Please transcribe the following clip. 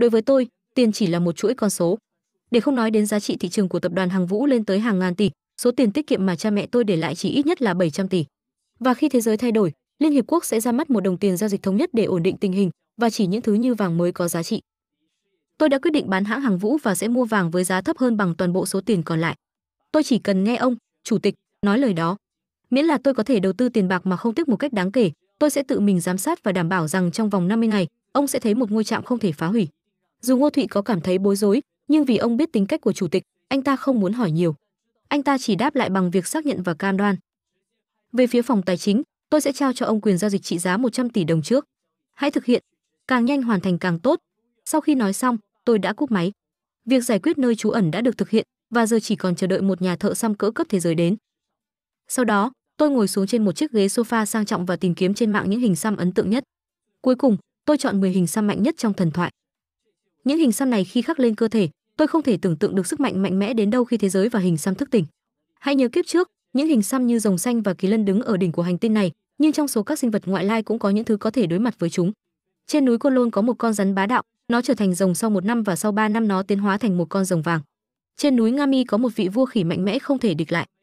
Đối với tôi, tiền chỉ là một chuỗi con số. Để không nói đến giá trị thị trường của tập đoàn Hàng Vũ lên tới hàng ngàn tỷ, số tiền tiết kiệm mà cha mẹ tôi để lại chỉ ít nhất là 700 tỷ. Và khi thế giới thay đổi, Liên hiệp quốc sẽ ra mắt một đồng tiền giao dịch thống nhất để ổn định tình hình và chỉ những thứ như vàng mới có giá trị. Tôi đã quyết định bán hãng Hàng Vũ và sẽ mua vàng với giá thấp hơn bằng toàn bộ số tiền còn lại. Tôi chỉ cần nghe ông, chủ tịch, nói lời đó. Miễn là tôi có thể đầu tư tiền bạc mà không tiếc một cách đáng kể, tôi sẽ tự mình giám sát và đảm bảo rằng trong vòng 50 ngày, ông sẽ thấy một ngôi trạm không thể phá hủy dù ngô thụy có cảm thấy bối rối nhưng vì ông biết tính cách của chủ tịch anh ta không muốn hỏi nhiều anh ta chỉ đáp lại bằng việc xác nhận và cam đoan về phía phòng tài chính tôi sẽ trao cho ông quyền giao dịch trị giá 100 tỷ đồng trước hãy thực hiện càng nhanh hoàn thành càng tốt sau khi nói xong tôi đã cúp máy việc giải quyết nơi trú ẩn đã được thực hiện và giờ chỉ còn chờ đợi một nhà thợ xăm cỡ cấp thế giới đến sau đó tôi ngồi xuống trên một chiếc ghế sofa sang trọng và tìm kiếm trên mạng những hình xăm ấn tượng nhất cuối cùng tôi chọn 10 hình xăm mạnh nhất trong thần thoại những hình xăm này khi khắc lên cơ thể tôi không thể tưởng tượng được sức mạnh mạnh mẽ đến đâu khi thế giới và hình xăm thức tỉnh hãy nhớ kiếp trước những hình xăm như rồng xanh và kỳ lân đứng ở đỉnh của hành tinh này nhưng trong số các sinh vật ngoại lai cũng có những thứ có thể đối mặt với chúng trên núi côn lôn có một con rắn bá đạo nó trở thành rồng sau một năm và sau ba năm nó tiến hóa thành một con rồng vàng trên núi nga mi có một vị vua khỉ mạnh mẽ không thể địch lại